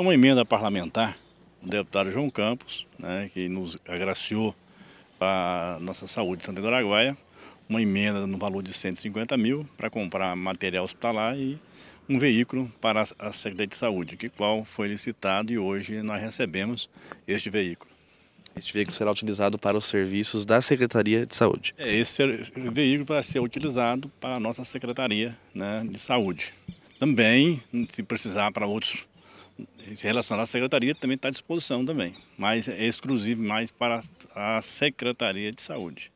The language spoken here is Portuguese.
É uma emenda parlamentar do deputado João Campos, né, que nos agraciou para a nossa saúde de Santa Araguaia, uma emenda no valor de 150 mil para comprar material hospitalar e um veículo para a Secretaria de Saúde, que qual foi licitado e hoje nós recebemos este veículo. Este veículo será utilizado para os serviços da Secretaria de Saúde. É, esse veículo vai ser utilizado para a nossa Secretaria né, de Saúde. Também, se precisar para outros relacionado à secretaria também está à disposição também, mas é exclusivo mais para a Secretaria de Saúde.